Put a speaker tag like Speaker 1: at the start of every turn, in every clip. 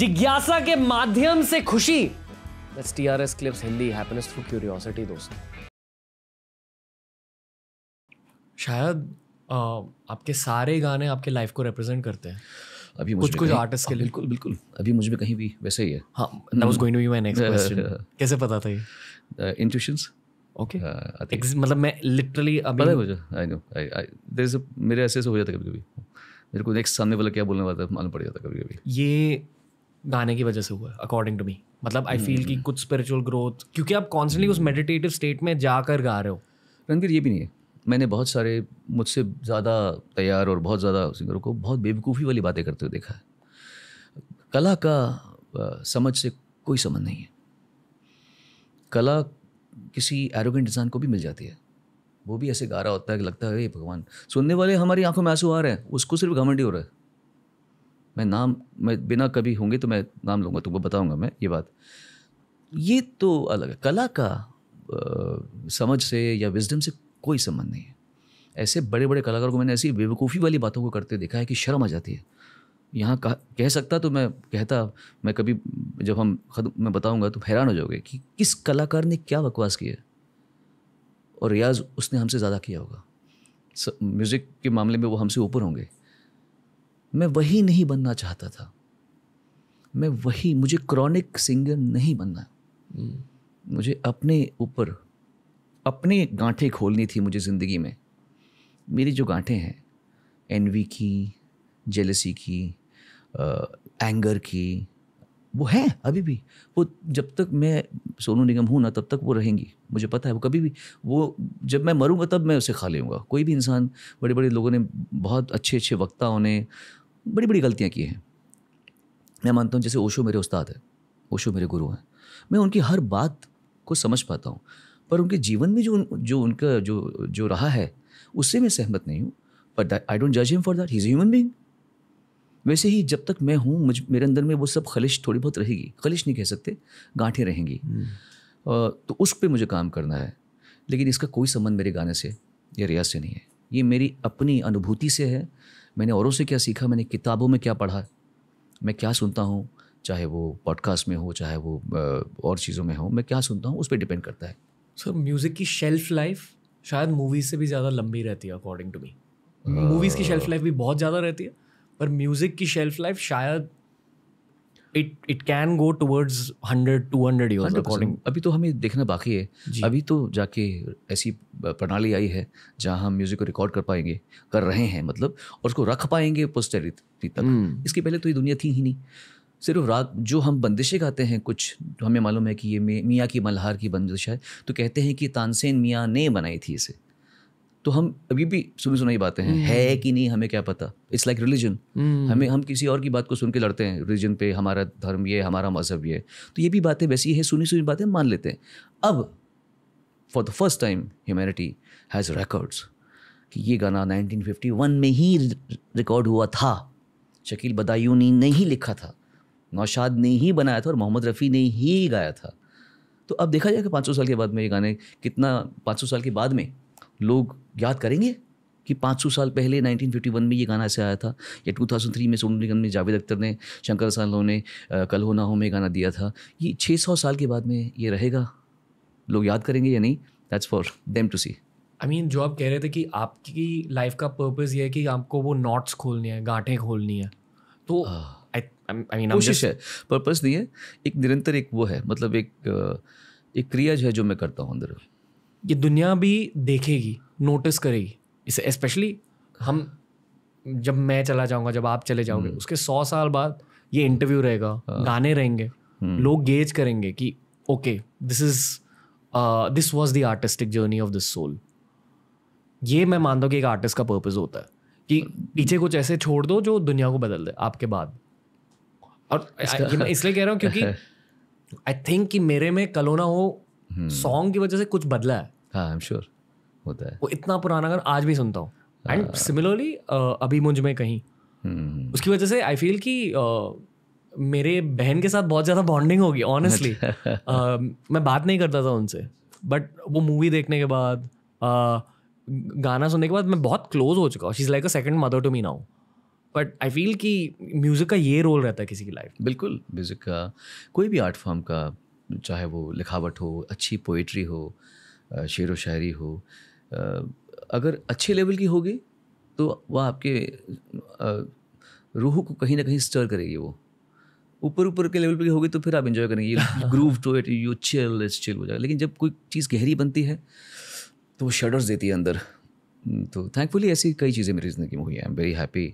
Speaker 1: जिज्ञासा के माध्यम से खुशी That's TRS Clips Hindi Happiness through Curiosity दोस्त शायद आ, आपके सारे गाने आपके लाइफ को रिप्रेजेंट करते हैं अभी कुछ कुछ आर्टिस्ट के हाँ, लिए
Speaker 2: बिल्कुल बिल्कुल अभी मुझे भी कहीं भी वैसे ही है हाँ was going to be my next question कैसे पता था ये इंट्यूशंस uh, ओके uh, मतलब मैं लिटरली अभी पता है मुझे आई नो देयर इज मेरे ऐसे ऐसे हो जाता कभी कभी मेरे को नेक्स्ट सामने वाला क्या बोलने वाला था मालूम पड़ जाता कभी कभी
Speaker 1: ये गाने की वजह से हुआ अकॉर्डिंग टू मी मतलब आई फील कि hmm. कुछ स्पिरिचुअल ग्रोथ क्योंकि आप कॉन्स्टेंटली उस मेडिटेटिव स्टेट में जाकर गा रहे हो
Speaker 2: रणवीर ये भी नहीं है मैंने बहुत सारे मुझसे ज़्यादा तैयार और बहुत ज़्यादा सिंगरों को बहुत बेवकूफ़ी वाली बातें करते हुए देखा है कला का समझ से कोई संबंध नहीं है कला किसी एरोगेंट इंसान को भी मिल जाती है वो भी ऐसे गा रहा होता है कि लगता है ये भगवान सुनने वाले हमारी आंखों में आंसू आ रहे हैं उसको सिर्फ घमंडी हो रहा है मैं नाम मैं बिना कभी होंगे तो मैं नाम लूँगा तुमको बताऊँगा मैं ये बात ये तो अलग है कला का आ, समझ से या विजडम से कोई संबंध नहीं है ऐसे बड़े बड़े कलाकारों को मैंने ऐसी बेवकूफ़ी वाली बातों को करते देखा है कि शर्म आ जाती है यहाँ कह, कह सकता तो मैं कहता मैं कभी जब हम खुद मैं बताऊँगा तो हैरान हो जाओगे कि किस कलाकार ने क्या बकवास किया और रियाज उसने हमसे ज़्यादा किया होगा म्यूज़िक के मामले में वो हमसे ऊपर होंगे मैं वही नहीं बनना चाहता था मैं वही मुझे क्रॉनिक सिंगर नहीं बनना hmm. मुझे अपने ऊपर अपने गांठें खोलनी थी मुझे ज़िंदगी में मेरी जो गांठें हैं एनवी की जेलसी की आ, एंगर की वो है अभी भी वो जब तक मैं सोनू निगम हूँ ना तब तक वो रहेंगी मुझे पता है वो कभी भी वो जब मैं मरूँगा तब मैं उसे खा लूँगा कोई भी इंसान बड़े बड़े लोगों ने बहुत अच्छे अच्छे वक्ताओं ने बड़ी बड़ी गलतियाँ की हैं मैं मानता हूँ जैसे ओशो मेरे उस्ताद है ओशो मेरे गुरु हैं मैं उनकी हर बात को समझ पाता हूँ पर उनके जीवन में जो जो उनका जो जो रहा है उससे मैं सहमत नहीं हूँ बट आई डोंट जज him for that he is human being वैसे ही जब तक मैं हूँ मुझ मेरे अंदर में वो सब खलिश थोड़ी बहुत रहेगी खलिश नहीं कह सकते गांठें रहेंगी hmm. तो उस पर मुझे काम करना है लेकिन इसका कोई संबंध मेरे गाने से या रियाज से नहीं है ये मेरी अपनी अनुभूति से है मैंने औरों से क्या सीखा मैंने किताबों में क्या पढ़ा मैं क्या सुनता हूँ चाहे वो पॉडकास्ट में हो चाहे वो और चीज़ों में हो मैं क्या सुनता हूँ उस पर डिपेंड करता है
Speaker 1: सर म्यूज़िक की शेल्फ लाइफ शायद मूवीज से भी ज़्यादा लंबी रहती है अकॉर्डिंग टू मी मूवीज़ की शेल्फ लाइफ भी बहुत ज़्यादा रहती है पर म्यूज़िक की शेल्फ लाइफ शायद
Speaker 2: it it can go towards hundred two hundred years according अभी तो हमें देखना बाकी है अभी तो जाके ऐसी प्रणाली आई है जहाँ हम म्यूज़िक को रिकॉर्ड कर पाएंगे कर रहे हैं मतलब और उसको रख पाएंगे पोस्टेरिटी तक हम्म। इसके पहले तो ये दुनिया थी ही नहीं सिर्फ रात जो हम बंदिशें गाते हैं कुछ तो हमें मालूम है कि ये मियाँ की मल्हार की बंदिश है तो कहते हैं कि तानसेन मियाँ ने बनाई थी इसे तो हम अभी भी सुनी सुनाई बातें हैं हम्म। है कि नहीं हमें क्या पता इट्स लाइक रिलीजन हमें हम किसी और की बात को सुन के लड़ते हैं रिलीजन पे हमारा धर्म ये हमारा मजहब ये तो ये भी बातें वैसी है सुनी सुनी बातें मान लेते हैं अब for the first time humanity has records कि ये गाना 1951 में ही रिकॉर्ड हुआ था शकील बदायूनी ने ही लिखा था नौशाद ने ही बनाया था और मोहम्मद रफ़ी ने ही गाया था तो अब देखा कि पाँच सौ साल के बाद में ये गाने कितना पाँच सौ साल के बाद में लोग याद करेंगे कि 500 साल पहले 1951 में ये गाना ऐसे आया था या 2003 में सोनू निगम ने जावेद अख्तर ने शंकर रसालो ने कल हो ना हो में गाना दिया था ये 600 साल के बाद में ये रहेगा लोग याद करेंगे या नहीं that's for them to see
Speaker 1: I mean जो आप कह रहे थे कि आपकी लाइफ का पर्पज़ ये है कि आपको वो नॉट्स खोलनी है गांठें खोलनी
Speaker 2: तो है तो आई मीन कोशिश है पर्पज़ नहीं है एक निरंतर एक वो है मतलब एक एक क्रिया जो है जो मैं करता हूँ अंदर
Speaker 1: ये दुनिया भी देखेगी नोटिस करेगी इसे स्पेशली हम जब मैं चला जाऊंगा जब आप चले जाओगे हम्म। उसके सौ साल बाद ये इंटरव्यू रहेगा हाँ। गाने रहेंगे हम्म। लोग गेज करेंगे कि okay this is this was the artistic journey of this soul ये मैं मानता हूँ कि एक आर्टिस्ट का पर्पज होता है कि पीछे कुछ ऐसे छोड़ दो जो दुनिया को बदल दे आपके बाद और इसलिए कह रहा हूँ क्योंकि आई थिंक कि मेरे में कलोना हो सॉन्ग हम्म। की वजह से कुछ बदला है आई एम श्योर होता है वो इतना पुराना गाना आज भी सुनता हूँ एंड हाँ। सिमिलरली अभी मुझ में कहीं हम्म। उसकी वजह से आई फील कि मेरे बहन के साथ बहुत ज़्यादा बॉन्डिंग होगी ऑनेस्टली अच्छा। मैं बात नहीं करता था उनसे बट वो मूवी देखने के बाद गाना सुनने के बाद मैं बहुत क्लोज हो चुका हूँ she is like a second mother to me now but I feel कि म्यूज़िक का ये रोल रहता है किसी की लाइफ
Speaker 2: बिल्कुल म्यूज़िक का कोई भी आर्ट फॉर्म का चाहे वो लिखावट हो अच्छी पोइट्री हो शेर व शायरी हो अगर अच्छे लेवल की होगी तो वह आपके रूह को कहीं ना कहीं स्टर करेगी वो ऊपर ऊपर के लेवल पर होगी तो फिर आप इन्जॉय करेंगे groove to it you chill chill हो जाएगा लेकिन जब कोई चीज़ गहरी बनती है तो वो शडर्स देती है अंदर हम्म, तो थैंकफुली ऐसी कई चीज़ें मेरी ज़िंदगी में हुई हैं आई एम वेरी हैप्पी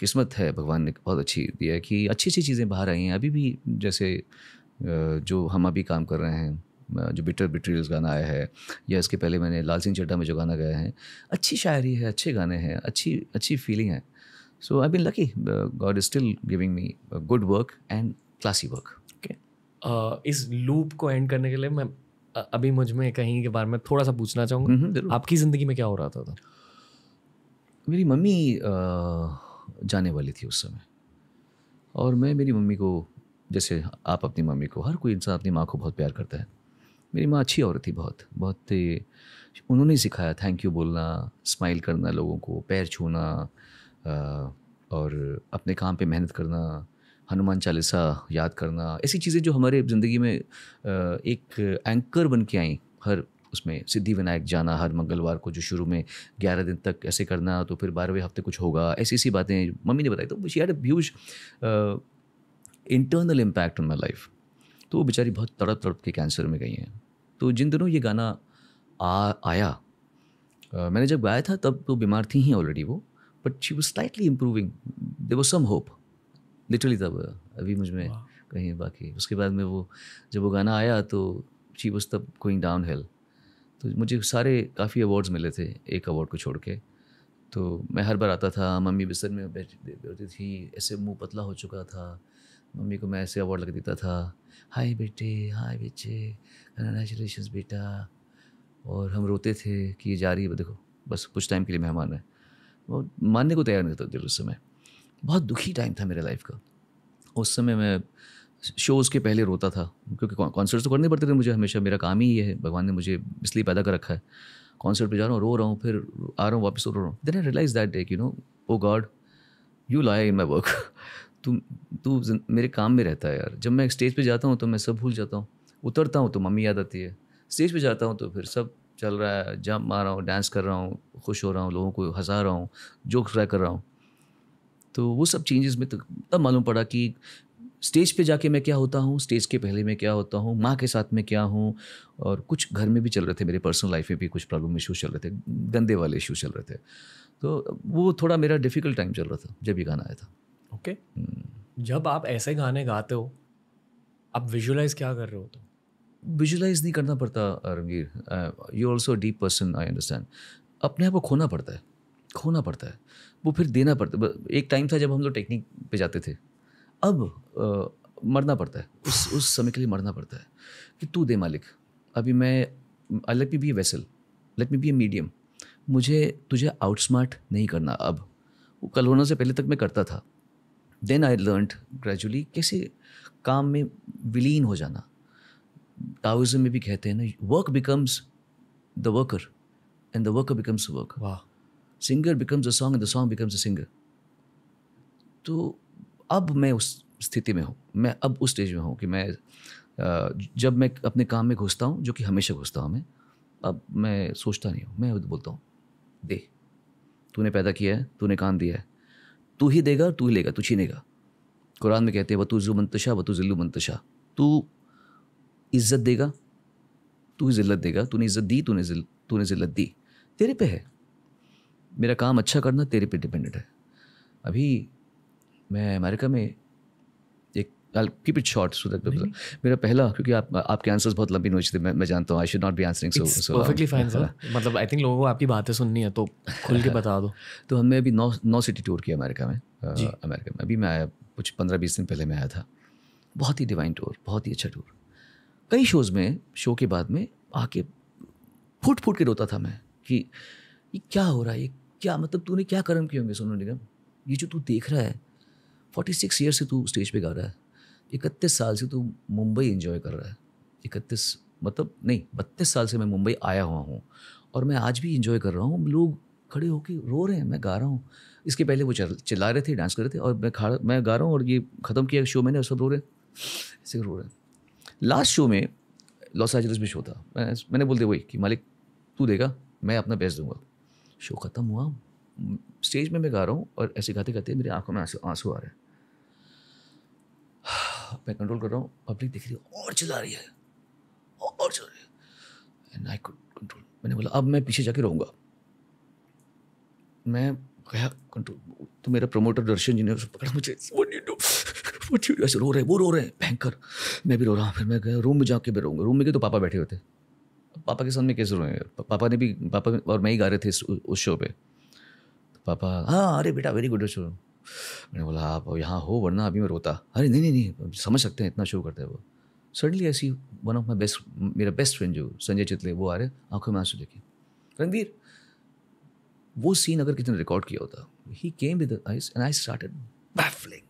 Speaker 2: किस्मत है भगवान ने बहुत अच्छी दिया है कि अच्छी अच्छी चीज़ें बाहर आई हैं अभी भी जैसे जो हम अभी काम कर रहे हैं जो बिटर बिट्रियल्स गाना आया है या इसके पहले मैंने लाल सिंह चड्डा में जो गाना गाया है अच्छी शायरी है अच्छे गाने हैं अच्छी अच्छी फीलिंग है so I been lucky God is still giving me good work and classy work
Speaker 1: okay इस लूप को एंड करने के लिए मैं अभी मुझ में कहीं के बारे में थोड़ा सा पूछना चाहूँगा हम्म, आपकी ज़िंदगी में क्या हो रहा था, था?
Speaker 2: मेरी मम्मी जाने वाली थी उस समय और मैं मेरी मम्मी को जैसे आप अपनी मम्मी को हर कोई इंसान अपनी माँ को बहुत प्यार करता है मेरी माँ अच्छी औरत थी बहुत बहुत उन्होंने सिखाया थैंक यू बोलना स्माइल करना लोगों को पैर छूना और अपने काम पे मेहनत करना हनुमान चालीसा याद करना ऐसी चीज़ें जो हमारे ज़िंदगी में एक एंकर बन के आई हर उसमें सिद्धि विनायक जाना हर मंगलवार को जो शुरू में ग्यारह दिन तक ऐसे करना तो फिर बारहवें हफ्ते कुछ होगा ऐसी ऐसी बातें मम्मी ने बताई तो she had huge internal impact on my life तो वो बेचारी बहुत तड़प तड़प के कैंसर में गई हैं तो जिन दिनों ये गाना आ आया मैंने जब गाया था तब तो बीमार थी ही ऑलरेडी वो but she was slightly improving there was some hope literally तब अभी मुझ में कहीं बाकी उसके बाद में वो जब वो गाना आया तो शी वॉज तब गोइंग डाउन हेल तो मुझे सारे काफ़ी अवार्ड्स मिले थे एक अवार्ड को छोड़ के तो मैं हर बार आता था मम्मी बिस्तर में बैठती थी ऐसे मुंह पतला हो चुका था मम्मी को मैं ऐसे अवार्ड लग देता था हाय बेटे हाय बेटे कंग्रेचुलेशन बेटा और हम रोते थे कि ये जा रही है देखो बस कुछ टाइम के लिए मेहमान है वो मानने को तैयार नहीं था दिल उस समय बहुत दुखी टाइम था मेरे लाइफ का उस समय मैं शोज़ के पहले रोता था क्योंकि कॉन्सर्ट्स तो करने पड़ते थे मुझे हमेशा मेरा काम ही ये है भगवान ने मुझे इसलिए पैदा कर रखा है कॉन्सर्ट पे जा रहा हूँ रो रहा हूँ फिर आ रहा हूँ वापस रो रहा हूँ then I realize that day you know oh God you lie in my work तू तू मेरे काम में रहता है यार जब मैं स्टेज पे जाता हूँ तो मैं सब भूल जाता हूँ उतरता हूँ तो मम्मी याद आती है स्टेज पे जाता हूँ तो फिर सब चल रहा है जंप मार रहा हूँ डांस कर रहा हूँ खुश हो रहा हूँ लोगों को हंसा रहा हूँ जोक फ्राई कर रहा हूँ तो वो सब चेंजेस में तो तब मालूम पड़ा कि स्टेज पे जाके मैं क्या होता हूँ स्टेज के पहले मैं क्या होता हूँ माँ के साथ में क्या हूँ और कुछ घर में भी चल रहे थे मेरे पर्सनल लाइफ में भी कुछ प्रॉब्लम इशूज चल रहे थे गंदे वाले इशूज चल रहे थे तो वो थोड़ा मेरा डिफ़िकल्ट टाइम चल रहा था जब ये गाना आया था
Speaker 1: ओके hmm. जब आप ऐसे गाने गाते हो आप विजुलाइज क्या कर रहे हो तो
Speaker 2: विजुलाइज नहीं करना पड़ता Ranveer you also deep person I understand अपने आप को खोना पड़ता है खोना पड़ता है वो फिर देना पड़ता है एक टाइम था जब हम लोग टेक्निक पे जाते थे अब आ, uh, मरना पड़ता है उस उस समय के लिए मरना पड़ता है कि तू दे मालिक अभी मैं let me be a vessel let me be a medium मुझे तुझे आउटस्मार्ट नहीं करना अब वो कल होने से पहले तक मैं करता था देन आई लर्न ग्रेजुअली कैसे काम में विलीन हो जाना टाओइज्म में भी कहते हैं ना work becomes the worker and the worker becomes work वाह singer becomes a song and the song becomes a singer तो अब मैं उस स्थिति में हूँ मैं अब उस स्टेज में हूँ कि मैं जब मैं अपने काम में घुसता हूँ जो कि हमेशा घुसता हूँ मैं अब मैं सोचता नहीं हूँ मैं बोलता हूँ दे तूने पैदा किया है तूने काम दिया है तू ही देगा और तू ही लेगा तू छीनेगा कुरान में कहते हैं वतुज़ु मंतशा वतु ज़िल्लु मंतशा तू इज़्ज़त देगा तू ही ज़िल्लत देगा तूने इज़्ज़त दी तूने तूने ज़िल्लत दी तेरे पे है मेरा काम अच्छा करना तेरे पे डिपेंडेंट है अभी मैं अमेरिका में I'll it short short so that मेरा पहला क्योंकि आप आपके आंसर्स बहुत लंबी नोच थे मैं, मैं जानता हूँ I should not be answering so so perfectly fine sir मतलब आई थिंक लोगों को आपकी बातें सुननी है तो खुल के बता दो तो हमने अभी नौ नौ सिटी टूर किया अमेरिका में अमेरिका में अभी मैं आया कुछ पंद्रह बीस दिन पहले मैं आया था बहुत ही डिवाइन टूर बहुत ही अच्छा टूर कई शोज़ में शो के बाद में आके फूट फूट के रोता था मैं कि ये क्या हो रहा है ये क्या मतलब तूने क्या कर्म किया होंगे सोनू निगम ये जो तू देख रहा है फोर्टी सिक्स ईयर से तू स्टेज पे गा रहा है इकतीस साल से तू मुंबई इन्जॉय कर रहा है इकतीस मतलब नहीं बत्तीस साल से मैं मुंबई आया हुआ हूँ और मैं आज भी इन्जॉय कर रहा हूँ लोग खड़े होकर रो रहे हैं मैं गा रहा हूँ इसके पहले वो चिल्ला रहे थे डांस कर रहे थे और मैं खा मैं गा रहा हूँ और ये ख़त्म किया शो मैंने और सब रो रहे ऐसे रो रहे लास्ट शो में लॉस एंजल्स में शो था मैं, मैंने दिया वही कि मालिक तू देगा मैं अपना बेस्ट दूंगा शो ख़त्म हुआ स्टेज में मैं गा रहा हूँ और ऐसे गाते गाते मेरी आंखों में आंसू आ रहे हैं मैं कंट्रोल कर रहा हूँ पब्लिक दिख रही है और चिल्ला रही है और चिल्ला रही है एंड आई कुड कंट्रोल मैंने बोला अब मैं पीछे जाके रहूँगा मैं गया कंट्रोल तो मेरा प्रमोटर दर्शन जी ने पकड़ा मुझे ऐसे रो रहे वो रो रहे हैं भयंकर मैं भी रो रहा हूँ फिर मैं गया रूम में जाके भी रहूँगा रूम में गए तो पापा बैठे हुए थे पापा के साथ में कैसे रोएंगे पापा ने भी पापा और मैं ही गा रहे थे उस शो तो पर पापा हाँ अरे बेटा वेरी गुड शो मैंने बोला आप यहाँ हो वरना अभी मैं रोता अरे नहीं नहीं नहीं समझ सकते हैं इतना शो करते हैं वो सडनली ऐसी वन ऑफ माई बेस्ट मेरा बेस्ट फ्रेंड जो संजय चितले वो आ रहे आंखों में आंसू देखे रणवीर वो सीन अगर किसी ने रिकॉर्ड किया होता ही came with ice and I started baffling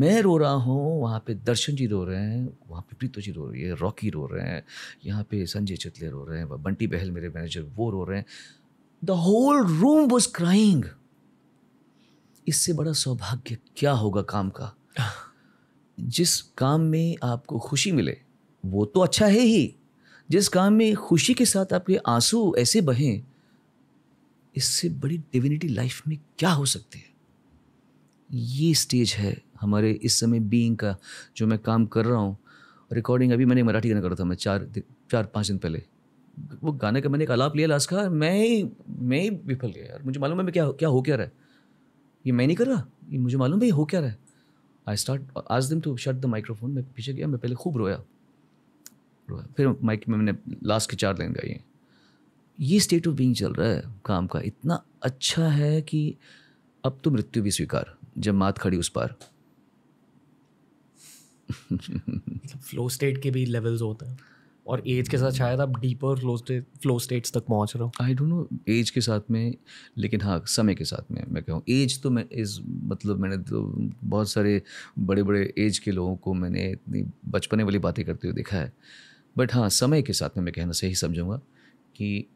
Speaker 2: मैं रो रहा हूँ वहाँ पे दर्शन जी रो रहे हैं वहाँ पे प्रीतो जी रो रही है रॉकी रो रहे हैं यहाँ पे संजय चितले रो रहे हैं बंटी बहल मेरे मैनेजर वो रो रहे हैं the whole room was crying इससे बड़ा सौभाग्य क्या होगा काम का जिस काम में आपको खुशी मिले वो तो अच्छा है ही जिस काम में खुशी के साथ आपके आंसू ऐसे बहें इससे बड़ी डिविनिटी लाइफ में क्या हो सकती है ये स्टेज है हमारे इस समय बीइंग का जो मैं काम कर रहा हूँ रिकॉर्डिंग अभी मैंने मराठी गाना करा था मैं चार चार पाँच दिन पहले वो गाने का मैंने एक आलाप लिया लास्ट का मैं ही मैं ही विफल गया यार मुझे मालूम है मैं क्या क्या हो क्या रहा है ये मैं नहीं कर रहा ये मुझे मालूम भाई हो क्या रहा है आई स्टार्ट आज दिन टू शट द माइक्रोफोन मैं पीछे गया मैं पहले खूब रोया रोया फिर माइक में मैंने लास्ट के चार लाइन गाई ये स्टेट ऑफ बींग चल रहा है काम का इतना अच्छा है कि अब तो मृत्यु भी स्वीकार जब मात खड़ी उस पार फ्लो
Speaker 1: मतलब स्टेट के भी लेवल्स होते हैं और एज के साथ शायद आप
Speaker 2: डीपर फ्लो फ्लो स्टेट्स तक पहुंच रहे हो आई डोंट नो एज के साथ में लेकिन हाँ समय के साथ में मैं कहूँ एज तो मैं इस मतलब मैंने तो बहुत सारे बड़े बड़े एज के लोगों को मैंने इतनी बचपने वाली बातें करते हुए देखा है बट हाँ समय के साथ में मैं कहना सही समझूंगा कि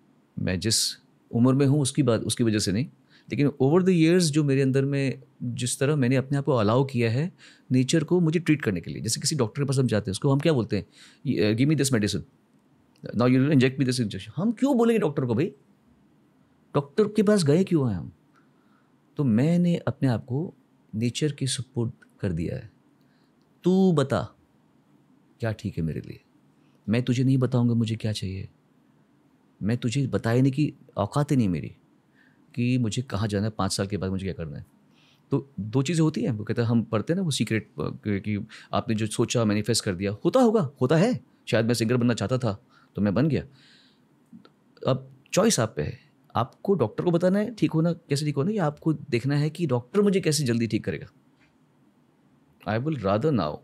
Speaker 2: मैं जिस उम्र में हूँ उसकी बात उसकी वजह से नहीं लेकिन ओवर द ईयर्स जो मेरे अंदर में जिस तरह मैंने अपने आप को अलाउ किया है नेचर को मुझे ट्रीट करने के लिए जैसे किसी डॉक्टर के पास हम जाते हैं उसको हम क्या बोलते हैं give me this medicine now you inject me this injection हम क्यों बोलेंगे डॉक्टर को भाई डॉक्टर के पास गए क्यों हैं हम तो मैंने अपने आप को नेचर के सपोर्ट कर दिया है तू बता क्या ठीक है मेरे लिए मैं तुझे नहीं बताऊंगा मुझे क्या चाहिए मैं तुझे बताए नहीं कि औकात ही नहीं मेरी कि मुझे कहाँ जाना है पाँच साल के बाद मुझे क्या करना है तो दो चीज़ें होती हैं वो कहते हैं हम पढ़ते हैं ना वो सीक्रेट कि आपने जो सोचा मैनिफेस्ट कर दिया होता होगा होता है शायद मैं सिंगर बनना चाहता था तो मैं बन गया अब चॉइस आप पे है आपको डॉक्टर को बताना है ठीक होना कैसे ठीक होना या आपको देखना है कि डॉक्टर मुझे कैसे जल्दी ठीक करेगा I will rather now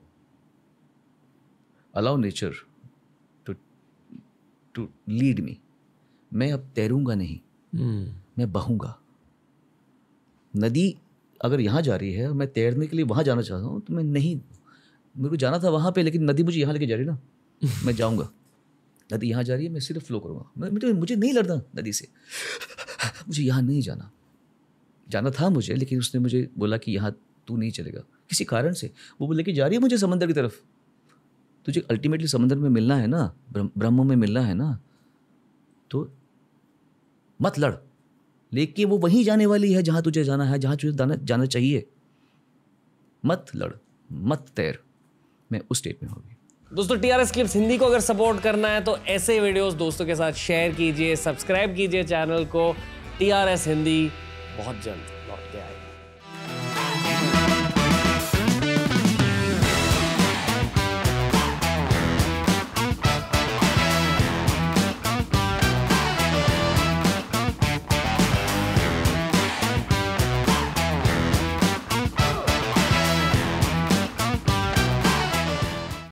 Speaker 2: allow nature to to lead me मैं अब तैरूंगा नहीं hmm. मैं बहूँगा नदी अगर यहाँ जा रही है मैं तैरने के लिए वहाँ जाना चाहता हूँ तो मैं नहीं मेरे को जाना था वहाँ पे लेकिन नदी मुझे यहाँ लेके जा रही ना मैं जाऊँगा नदी यहाँ जा रही है मैं सिर्फ फ्लो करूँगा मुझे मुझे नहीं लड़ना नदी से मुझे यहाँ नहीं जाना जाना था मुझे लेकिन उसने मुझे बोला कि यहाँ तू नहीं चलेगा किसी कारण से वो लेके जा रही है मुझे समंदर की तरफ तुझे अल्टीमेटली समंदर में मिलना है ना ब्रह्म में मिलना है ना तो मत लड़ लेकिन वो वहीं जाने वाली है जहां तुझे जाना है जहां तुझे जाना चाहिए मत लड़ मत तैर मैं उस स्टेट में होगी
Speaker 1: दोस्तों T R S clips Hindi को अगर सपोर्ट करना है तो ऐसे वीडियोस दोस्तों के साथ शेयर कीजिए सब्सक्राइब कीजिए चैनल को टी आर एस हिंदी बहुत जल्द